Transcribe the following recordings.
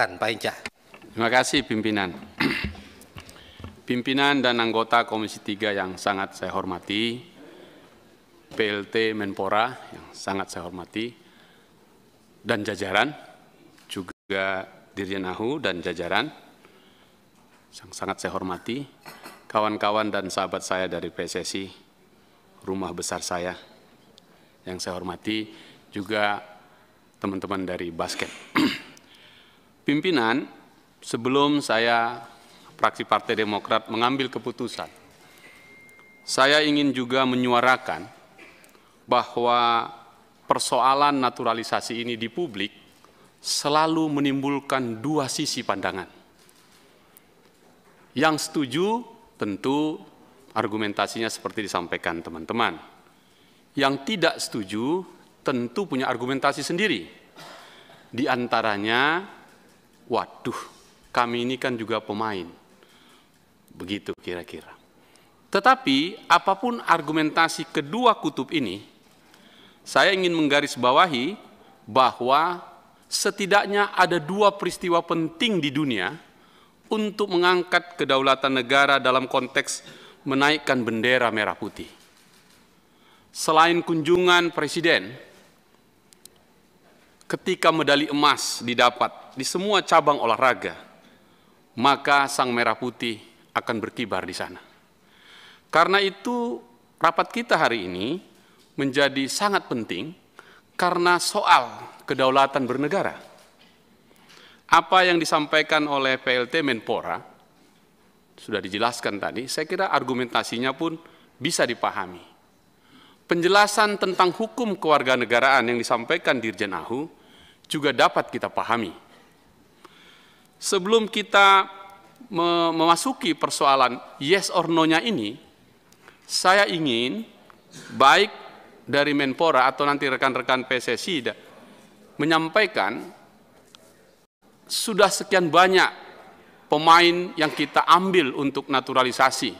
Silakan Pak Inca. Terima kasih pimpinan. Pimpinan dan anggota Komisi 3 yang sangat saya hormati, PLT Menpora yang sangat saya hormati, dan jajaran, juga Dirjen AHU dan jajaran, yang sangat saya hormati, kawan-kawan dan sahabat saya dari PSSI, rumah besar saya, yang saya hormati, juga teman-teman dari basket. pimpinan sebelum saya fraksi Partai Demokrat mengambil keputusan. Saya ingin juga menyuarakan bahwa persoalan naturalisasi ini di publik selalu menimbulkan dua sisi pandangan. Yang setuju tentu argumentasinya seperti disampaikan teman-teman. Yang tidak setuju tentu punya argumentasi sendiri. Di antaranya waduh kami ini kan juga pemain. Begitu kira-kira. Tetapi apapun argumentasi kedua kutub ini, saya ingin menggarisbawahi bahwa setidaknya ada dua peristiwa penting di dunia untuk mengangkat kedaulatan negara dalam konteks menaikkan bendera merah putih. Selain kunjungan presiden ketika medali emas didapat di semua cabang olahraga, maka sang merah putih akan berkibar di sana. Karena itu, rapat kita hari ini menjadi sangat penting karena soal kedaulatan bernegara. Apa yang disampaikan oleh PLT Menpora sudah dijelaskan tadi, saya kira argumentasinya pun bisa dipahami. Penjelasan tentang hukum kewarganegaraan yang disampaikan Dirjen AHU juga dapat kita pahami. Sebelum kita memasuki persoalan yes or no-nya ini, saya ingin baik dari Menpora atau nanti rekan-rekan PSSI menyampaikan sudah sekian banyak pemain yang kita ambil untuk naturalisasi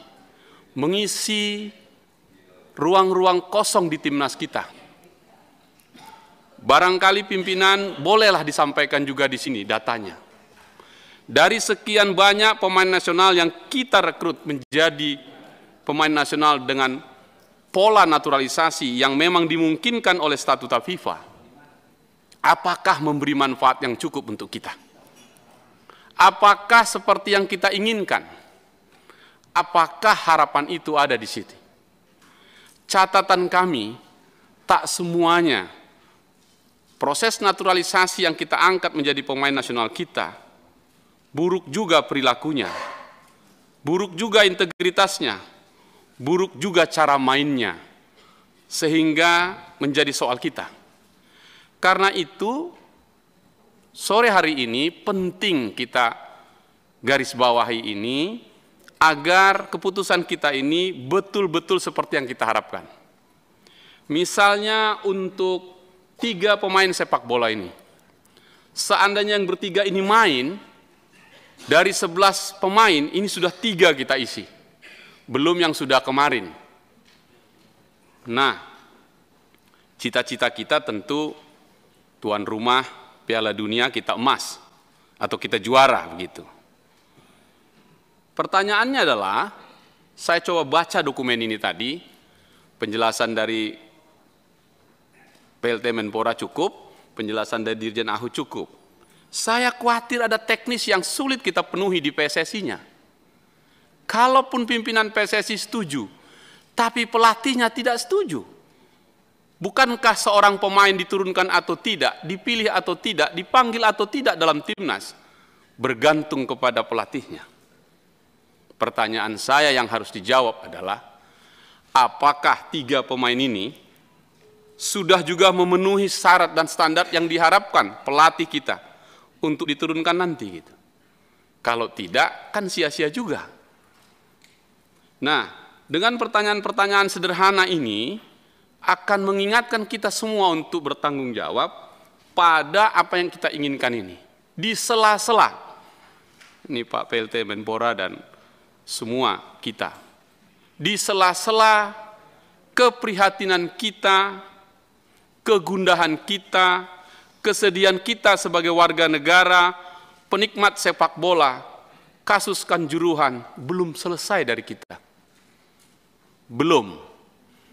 mengisi ruang-ruang kosong di timnas kita. Barangkali pimpinan bolehlah disampaikan juga di sini datanya. Dari sekian banyak pemain nasional yang kita rekrut menjadi pemain nasional dengan pola naturalisasi yang memang dimungkinkan oleh statuta FIFA, apakah memberi manfaat yang cukup untuk kita? Apakah seperti yang kita inginkan? Apakah harapan itu ada di situ? Catatan kami, tak semuanya Proses naturalisasi yang kita angkat menjadi pemain nasional kita, buruk juga perilakunya, buruk juga integritasnya, buruk juga cara mainnya, sehingga menjadi soal kita. Karena itu, sore hari ini penting kita garis bawahi ini agar keputusan kita ini betul-betul seperti yang kita harapkan. Misalnya untuk tiga pemain sepak bola ini. Seandainya yang bertiga ini main, dari sebelas pemain ini sudah tiga kita isi. Belum yang sudah kemarin. Nah, cita-cita kita tentu tuan rumah Piala Dunia kita emas atau kita juara begitu. Pertanyaannya adalah, saya coba baca dokumen ini tadi, penjelasan dari PLT Menpora cukup, penjelasan dari Dirjen Ahu cukup. Saya khawatir ada teknis yang sulit kita penuhi di PSSI-nya. Kalaupun pimpinan PSSI setuju, tapi pelatihnya tidak setuju. Bukankah seorang pemain diturunkan atau tidak, dipilih atau tidak, dipanggil atau tidak dalam timnas? Bergantung kepada pelatihnya. Pertanyaan saya yang harus dijawab adalah, apakah tiga pemain ini sudah juga memenuhi syarat dan standar yang diharapkan pelatih kita untuk diturunkan nanti gitu. Kalau tidak kan sia-sia juga. Nah, dengan pertanyaan-pertanyaan sederhana ini akan mengingatkan kita semua untuk bertanggung jawab pada apa yang kita inginkan ini. Di sela-sela. Ini Pak PLT Menpora dan semua kita. Di sela-sela keprihatinan kita kegundahan kita, kesedihan kita sebagai warga negara, penikmat sepak bola, kasus kanjuruhan belum selesai dari kita. Belum.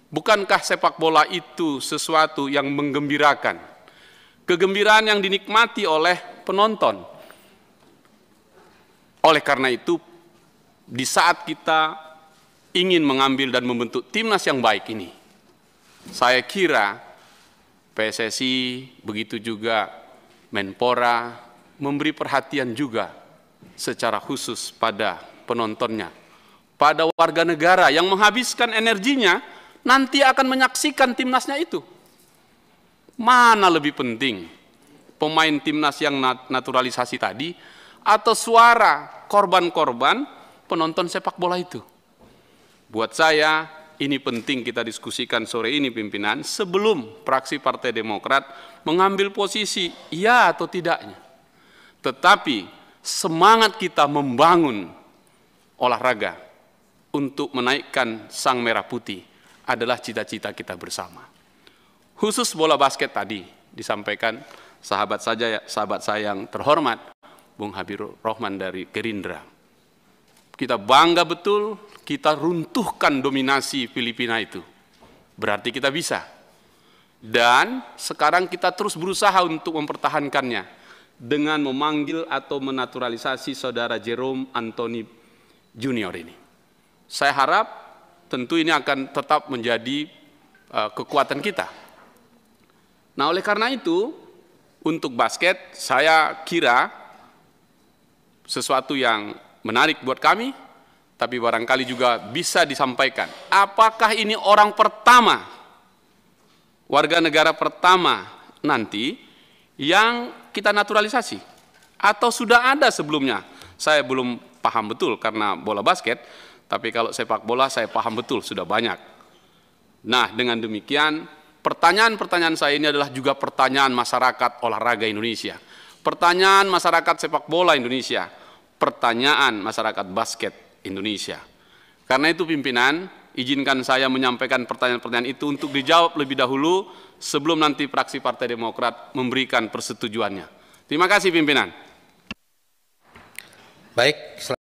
Bukankah sepak bola itu sesuatu yang menggembirakan? Kegembiraan yang dinikmati oleh penonton. Oleh karena itu, di saat kita ingin mengambil dan membentuk timnas yang baik ini, saya kira PSSI, begitu juga Menpora, memberi perhatian juga secara khusus pada penontonnya. Pada warga negara yang menghabiskan energinya, nanti akan menyaksikan timnasnya itu. Mana lebih penting? Pemain timnas yang naturalisasi tadi, atau suara korban-korban penonton sepak bola itu? Buat saya, ini penting kita diskusikan sore ini pimpinan, sebelum praksi Partai Demokrat mengambil posisi ya atau tidaknya. Tetapi semangat kita membangun olahraga untuk menaikkan sang merah putih adalah cita-cita kita bersama. Khusus bola basket tadi disampaikan sahabat saja ya, sahabat saya yang terhormat Bung Habibur Rahman dari Gerindra kita bangga betul, kita runtuhkan dominasi Filipina itu. Berarti kita bisa. Dan sekarang kita terus berusaha untuk mempertahankannya dengan memanggil atau menaturalisasi saudara Jerome Anthony Junior ini. Saya harap tentu ini akan tetap menjadi uh, kekuatan kita. Nah, oleh karena itu, untuk basket saya kira sesuatu yang menarik buat kami, tapi barangkali juga bisa disampaikan. Apakah ini orang pertama, warga negara pertama nanti yang kita naturalisasi? Atau sudah ada sebelumnya? Saya belum paham betul karena bola basket, tapi kalau sepak bola saya paham betul, sudah banyak. Nah, dengan demikian, pertanyaan-pertanyaan saya ini adalah juga pertanyaan masyarakat olahraga Indonesia. Pertanyaan masyarakat sepak bola Indonesia pertanyaan masyarakat basket Indonesia. Karena itu pimpinan, izinkan saya menyampaikan pertanyaan-pertanyaan itu untuk dijawab lebih dahulu sebelum nanti fraksi Partai Demokrat memberikan persetujuannya. Terima kasih pimpinan. Baik,